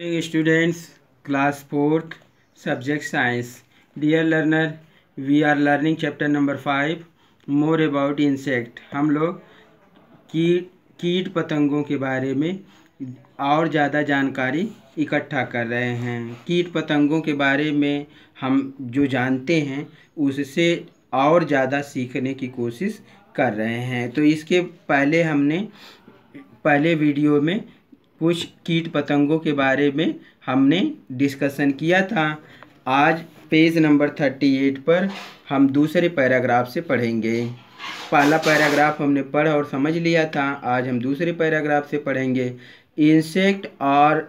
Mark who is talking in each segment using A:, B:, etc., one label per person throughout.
A: students class fourth subject science dear learner we are learning chapter number five more about insect हम लोग कीट कीट पतंगों के बारे में और ज़्यादा जानकारी इकट्ठा कर रहे हैं कीट पतंगों के बारे में हम जो जानते हैं उससे और ज़्यादा सीखने की कोशिश कर रहे हैं तो इसके पहले हमने पहले वीडियो में कुछ कीट पतंगों के बारे में हमने डिस्कशन किया था आज पेज नंबर थर्टी एट पर हम दूसरे पैराग्राफ से पढ़ेंगे पहला पैराग्राफ हमने पढ़ा और समझ लिया था आज हम दूसरे पैराग्राफ से पढ़ेंगे insect are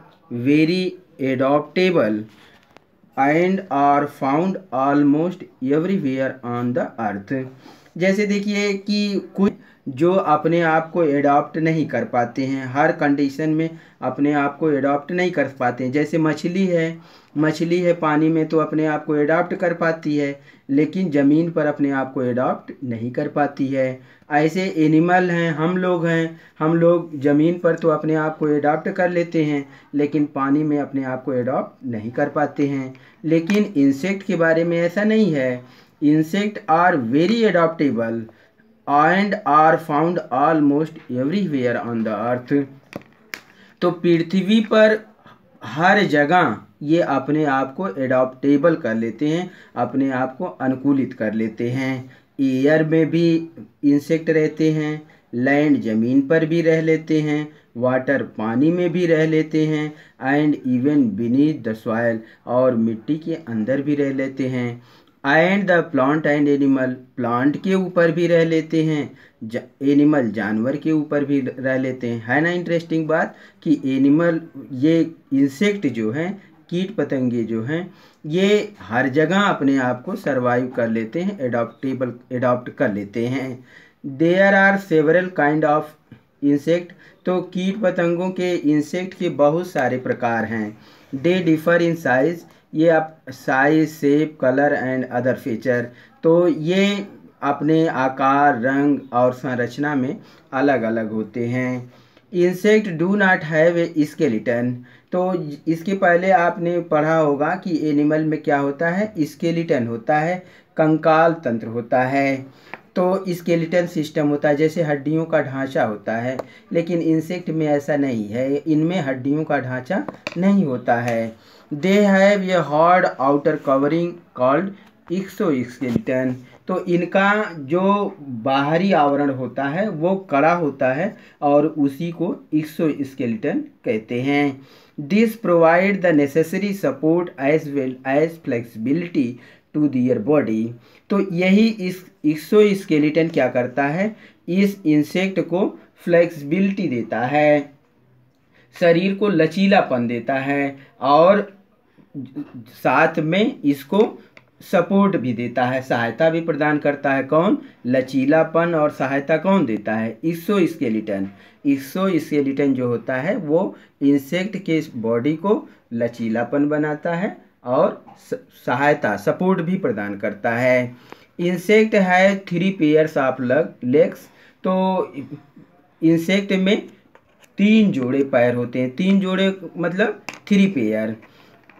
A: very adaptable and are found almost everywhere on the earth जैसे देखिए कि कुछ जो अपने आप को एडॉप्ट नहीं कर पाते हैं हर कंडीशन में अपने आप को एडॉप्ट नहीं कर पाते हैं जैसे मछली है मछली है पानी में तो अपने आप को एडॉप्ट कर पाती है लेकिन ज़मीन पर अपने आप को एडॉप्ट नहीं कर पाती है ऐसे एनिमल हैं हम लोग हैं हम लोग ज़मीन पर तो अपने आप को एडॉप्ट कर लेते हैं लेकिन पानी में अपने आप को एडॉप्ट नहीं कर पाते हैं लेकिन इंसेक्ट के बारे में ऐसा नहीं है insect are very adaptable and are found almost everywhere on the earth तो पृथ्वी पर हर जगह ये अपने आप को एडॉप्टेबल कर लेते हैं अपने आप को अनुकूलित कर लेते हैं एयर में भी इंसेक्ट रहते हैं लैंड ज़मीन पर भी रह लेते हैं वाटर पानी में भी रह लेते हैं and even beneath the soil और मिट्टी के अंदर भी रह लेते हैं and the plant and animal plant के ऊपर भी रह लेते हैं जा, एनिमल जानवर के ऊपर भी रह लेते हैं है ना इंटरेस्टिंग बात कि एनिमल ये इंसेक्ट जो हैं कीट पतंगे जो हैं ये हर जगह अपने आप को सर्वाइव कर लेते हैं एडॉप्टेबल एडॉप्ट कर लेते हैं there are several kind of insect तो कीट पतंगों के इंसेक्ट के बहुत सारे प्रकार हैं दे डिफर इन साइज़ ये आप size shape colour and other feature तो ये अपने आकार रंग और संरचना में अलग अलग होते हैं insect do not have a skeleton तो इसके पहले आपने पढ़ा होगा कि एनिमल में क्या होता है स्केलेटन होता है कंकाल तंत्र होता है तो स्केलेटन सिस्टम होता है जैसे हड्डियों का ढांचा होता है लेकिन इंसेक्ट में ऐसा नहीं है इनमें हड्डियों का ढांचा नहीं होता है they have a hard outer covering called exoskeleton तो इनका जो बाहरी आवरण होता है वो कड़ा होता है और उसी को इक्सो स्केलेटन कहते हैं this provide the necessary support as well as flexibility to their body तो यही इस एक्सो स्केलेटन क्या करता है इस इंसेक्ट को फ्लेक्सिबिलिटी देता है शरीर को लचीलापन देता है और साथ में इसको सपोर्ट भी देता है सहायता भी प्रदान करता है कौन लचीलापन और सहायता कौन देता है इक्सो स्केलेटन इसो स्केलेटन जो होता है वो इंसेक्ट के बॉडी को लचीलापन बनाता है और सहायता सपोर्ट भी प्रदान करता है इंसेक्ट है three pairs of leg legs तो इंसेक्ट में तीन जोड़े पैर होते हैं तीन जोड़े मतलब थ्री पेयर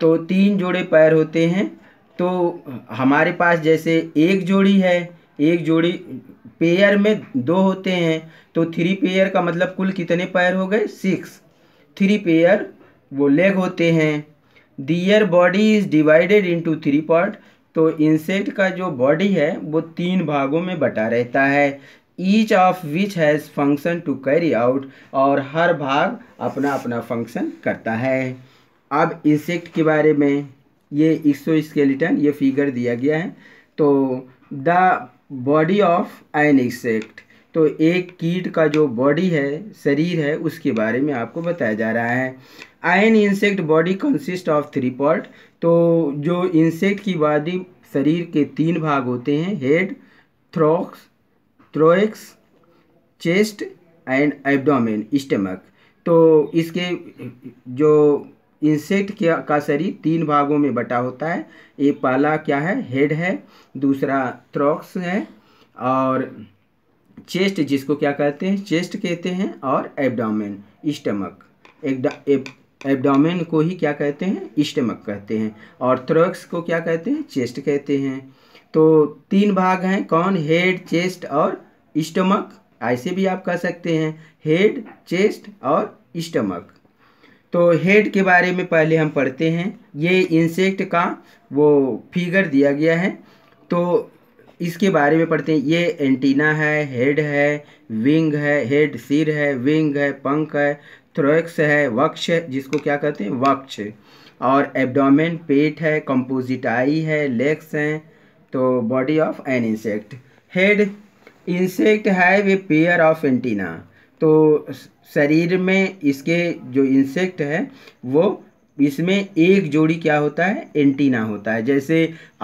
A: तो तीन जोड़े पैर होते हैं तो हमारे पास जैसे एक जोड़ी है एक जोड़ी पेयर में दो होते हैं तो थ्री पेयर का मतलब कुल कितने पैर हो गए सिक्स थ्री पेयर वो लेग होते हैं their body is divided into three part तो इंसेक्ट का जो बॉडी है वो तीन भागों में बटा रहता है each of which has function to carry out और हर भाग अपना अपना फंक्शन करता है अब इंसेक्ट के बारे में ये इक्सो स्केलेटन ये फिगर दिया गया है तो the body of an insect तो एक कीट का जो बॉडी है शरीर है उसके बारे में आपको बताया जा रहा है an insect body consist of three part तो जो इंसेक्ट की बॉडी शरीर के तीन भाग होते हैं head thorax thorax chest and abdomen stomach तो इसके जो इंसेक्ट का शरीर तीन भागों में बटा होता है एक पाला क्या है हेड है दूसरा थ्रोक्स है और चेस्ट जिसको क्या कहते हैं चेस्ट कहते हैं और एबडामेन स्टमक एबडामेन को ही क्या कहते हैं स्टमक कहते हैं और थ्रक्स को क्या कहते हैं चेस्ट कहते हैं तो तीन भाग हैं कौन हेड चेस्ट और स्टमक ऐसे भी आप कह सकते हैं हेड चेस्ट और स्टमक तो हेड के बारे में पहले हम पढ़ते हैं ये इंसेक्ट का वो फिगर दिया गया है तो इसके बारे में पढ़ते हैं ये एंटीना है हेड है विंग है हेड सिर है विंग है पंख है थ्रोक्स है वक्ष है जिसको क्या कहते हैं वक्ष और एब्डोमेन पेट है कंपोजिटाई है लेग्स हैं तो body of an insect head insect है वे पेयर ऑफ एंटीना तो शरीर में इसके जो इंसेक्ट है वो इसमें एक जोड़ी क्या होता है एंटीना होता है जैसे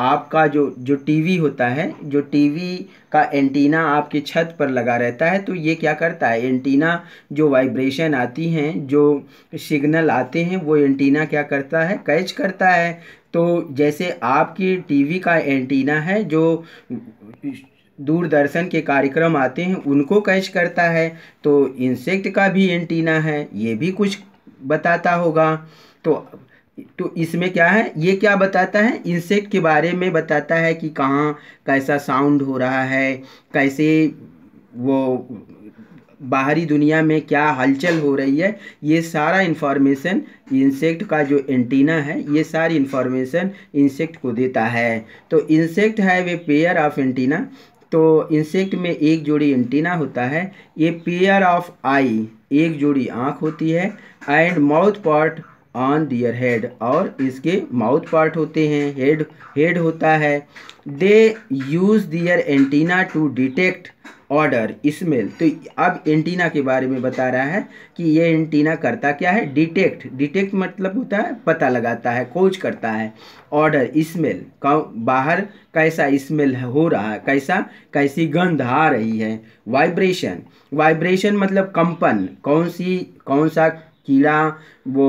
A: आपका जो जो टीवी होता है जो टीवी का एंटीना आपके छत पर लगा रहता है तो ये क्या करता है एंटीना जो वाइब्रेशन आती हैं जो सिग्नल आते हैं वो एंटीना क्या करता है कैच करता है तो जैसे आपकी टीवी का एंटीना है जो दूरदर्शन के कार्यक्रम आते हैं उनको कैच करता है तो इंसेक्ट का भी एंटीना है ये भी कुछ बताता होगा तो तो इसमें क्या है ये क्या बताता है इंसेक्ट के बारे में बताता है कि कहाँ कैसा साउंड हो रहा है कैसे वो बाहरी दुनिया में क्या हलचल हो रही है ये सारा इन्फॉर्मेशन इंसेक्ट का जो एंटीना है ये सारी इन्फॉर्मेशन इंसेक्ट को देता है तो इंसेक्ट है वे पेयर ऑफ एंटीना तो इंसेक्ट में एक जोड़ी एंटीना होता है ये पेयर ऑफ आई एक जोड़ी आँख होती है and mouth part on their head और इसके माउथ पार्ट होते हैं हेड हेड होता है they use their antenna to detect odour smell तो अब एंटीना के बारे में बता रहा है कि ये एंटीना करता क्या है डिटेक्ट डिटेक्ट मतलब होता है पता लगाता है खोज करता है ऑर्डर स्मेल बाहर कैसा स्मेल हो रहा है कैसा कैसी गंध आ रही है वाइब्रेशन वाइब्रेशन मतलब कंपन कौन सी कौन सा कीड़ा वो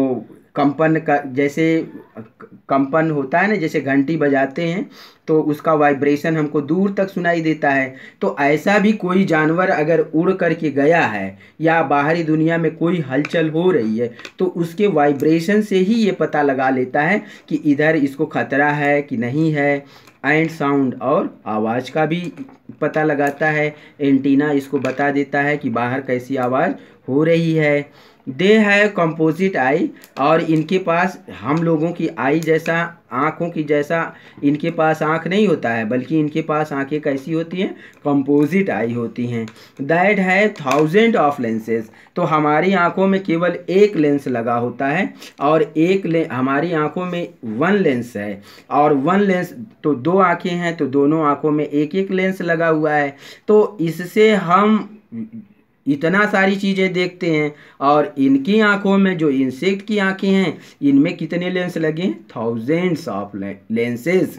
A: कंपन का जैसे कंपन होता है ना जैसे घंटी बजाते हैं तो उसका वाइब्रेशन हमको दूर तक सुनाई देता है तो ऐसा भी कोई जानवर अगर उड़ करके गया है या बाहरी दुनिया में कोई हलचल हो रही है तो उसके वाइब्रेशन से ही ये पता लगा लेता है कि इधर इसको खतरा है कि नहीं है एंड साउंड और आवाज़ का भी पता लगाता है एंटीना इसको बता देता है कि बाहर कैसी आवाज़ हो रही है दे है कंपोजिट आई और इनके पास हम लोगों की आई जैसा आँखों की जैसा इनके पास आँख नहीं होता है बल्कि इनके पास आँखें कैसी होती हैं कंपोजिट आई होती हैं दैट है थाउजेंड ऑफ लेंसेज तो हमारी आँखों में केवल एक लेंस लगा होता है और एक हमारी आँखों में वन लेंस है और वन लेंस तो दो आँखें हैं तो दोनों आँखों में एक एक लेंस लगा हुआ है तो इससे हम इतना सारी चीज़ें देखते हैं और इनकी आंखों में जो इंसेक्ट की आंखें हैं इनमें कितने लेंस लगे हैं थाउजेंड्स ऑफ लेंसेज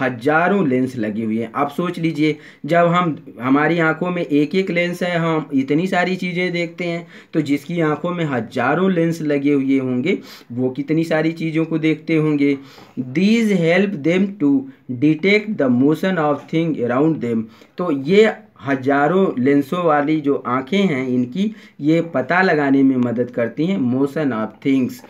A: हजारों लेंस लगे हुए हैं आप सोच लीजिए जब हम हमारी आंखों में एक एक लेंस है हम इतनी सारी चीज़ें देखते हैं तो जिसकी आंखों में हजारों लेंस लगे हुए होंगे वो कितनी सारी चीज़ों को देखते होंगे these help them to detect the motion of thing around them तो ये हजारों लेंसों वाली जो आंखें हैं इनकी ये पता लगाने में मदद करती हैं मोशन ऑफ थिंग्स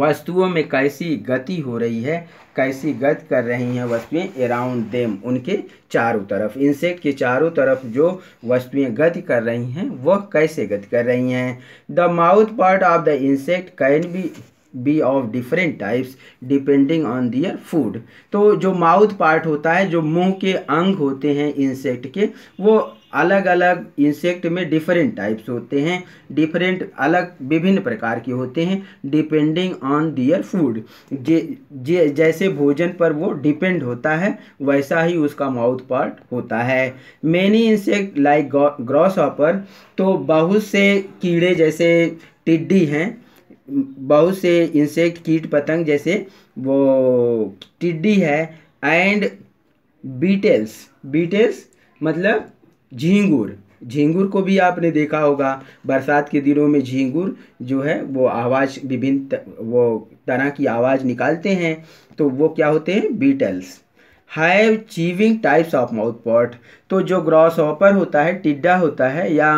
A: वस्तुओं में कैसी गति हो रही है कैसी गति कर रही हैं वस्तुएं अराउंड देम उनके चारों तरफ इंसेक्ट के चारों तरफ जो वस्तुएं गति कर रही हैं वह कैसे गति कर रही हैं the mouth part of the insect can be be of different types depending on their food तो जो माउथ पार्ट होता है जो मुंह के अंग होते हैं इंसेक्ट के वो अलग अलग इंसेक्ट में डिफरेंट टाइप्स होते हैं डिफरेंट अलग विभिन्न प्रकार के होते हैं डिपेंडिंग ऑन दियर फूड जे, जैसे भोजन पर वो डिपेंड होता है वैसा ही उसका माउथ पार्ट होता है many insect like grasshopper तो बहुत से कीड़े जैसे टिड्डी हैं बहुत से इंसेक्ट कीट पतंग जैसे वो टिड्डी है एंड बीटेल्स बीटेल्स मतलब झींगुर झींगुर को भी आपने देखा होगा बरसात के दिनों में झींगुर जो है वो आवाज़ विभिन्न वो तरह की आवाज़ निकालते हैं तो वो क्या होते हैं beetles have chewing types of mouth part तो जो ग्रॉस ऑपर होता है टिड्डा होता है या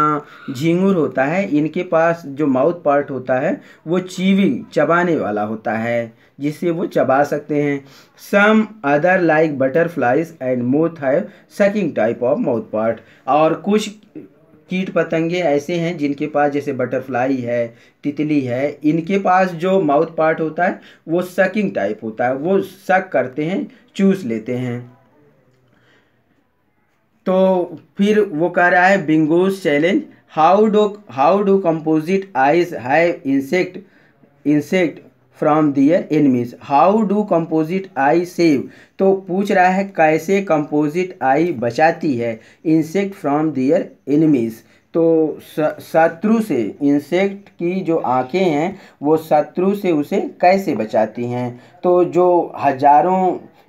A: झींगुर होता है इनके पास जो माउथ पार्ट होता है वो चीविंग चबाने वाला होता है जिससे वो चबा सकते हैं some other like butterflies and moth have sucking type of mouth part और कुछ कीट पतंगे ऐसे हैं जिनके पास जैसे बटरफ्लाई है तितली है इनके पास जो माउथ पार्ट होता है वो सकिंग टाइप होता है वो सक करते हैं चूस लेते हैं तो फिर वो कह रहा है Bingo's challenge how do how do composite eyes hide insect insect from their enemies how do composite eye save तो पूछ रहा है कैसे कंपोजिट आई बचाती है इंसेक्ट फ्रॉम दियर एनिमीज तो शत्रु से इंसेक्ट की जो आंखें हैं वो शत्रु से उसे कैसे बचाती हैं तो जो हजारों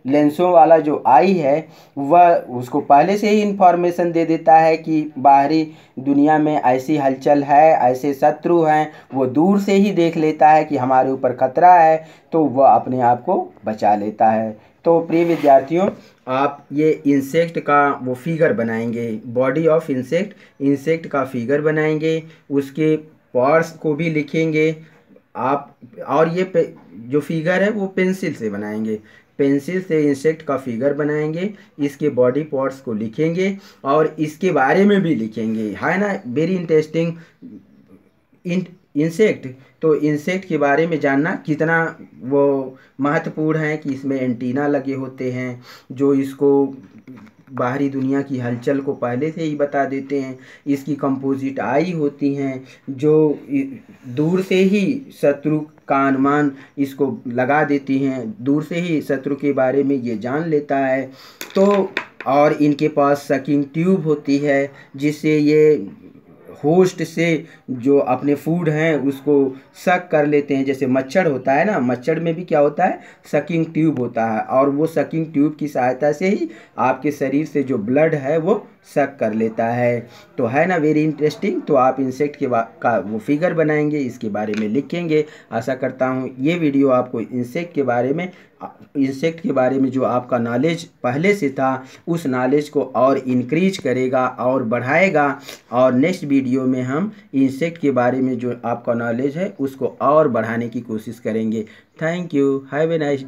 A: लेंसों वाला जो आई है वह उसको पहले से ही इन्फॉर्मेशन दे देता है कि बाहरी दुनिया में ऐसी हलचल है ऐसे शत्रु हैं वो दूर से ही देख लेता है कि हमारे ऊपर खतरा है तो वह अपने आप को बचा लेता है तो प्रिय विद्यार्थियों आप ये इंसेक्ट का वो फिगर बनाएंगे बॉडी ऑफ इंसेक्ट इंसेक्ट का फिगर बनाएंगे उसके पॉर्स को भी लिखेंगे आप और ये जो फिगर है वो पेंसिल से बनाएंगे पेंसिल से इंसेक्ट का फिगर बनाएंगे इसके बॉडी पार्ट्स को लिखेंगे और इसके बारे में भी लिखेंगे है ना वेरी इंटरेस्टिंग इंसेक्ट तो इंसेक्ट के बारे में जानना कितना वो महत्वपूर्ण है कि इसमें एंटीना लगे होते हैं जो इसको बाहरी दुनिया की हलचल को पहले से ही बता देते हैं इसकी कंपोजिट आई होती हैं जो दूर से ही शत्रु का अनुमान इसको लगा देती हैं दूर से ही शत्रु के बारे में ये जान लेता है तो और इनके पास सकिंग ट्यूब होती है जिससे ये होस्ट से जो अपने फूड हैं उसको सक कर लेते हैं जैसे मच्छर होता है ना मच्छर में भी क्या होता है सकिंग ट्यूब होता है और वो सकिंग ट्यूब की सहायता से ही आपके शरीर से जो ब्लड है वो शक कर लेता है तो है ना वेरी इंटरेस्टिंग तो आप इंसेक्ट के का वो फिगर बनाएंगे इसके बारे में लिखेंगे आशा करता हूँ ये वीडियो आपको इंसेक्ट के बारे में इंसेक्ट के बारे में जो आपका नॉलेज पहले से था उस नॉलेज को और इंक्रीज करेगा और बढ़ाएगा और नेक्स्ट वीडियो में हम इंसेक्ट के बारे में जो आपका नॉलेज है उसको और बढ़ाने की कोशिश करेंगे thank you have a nice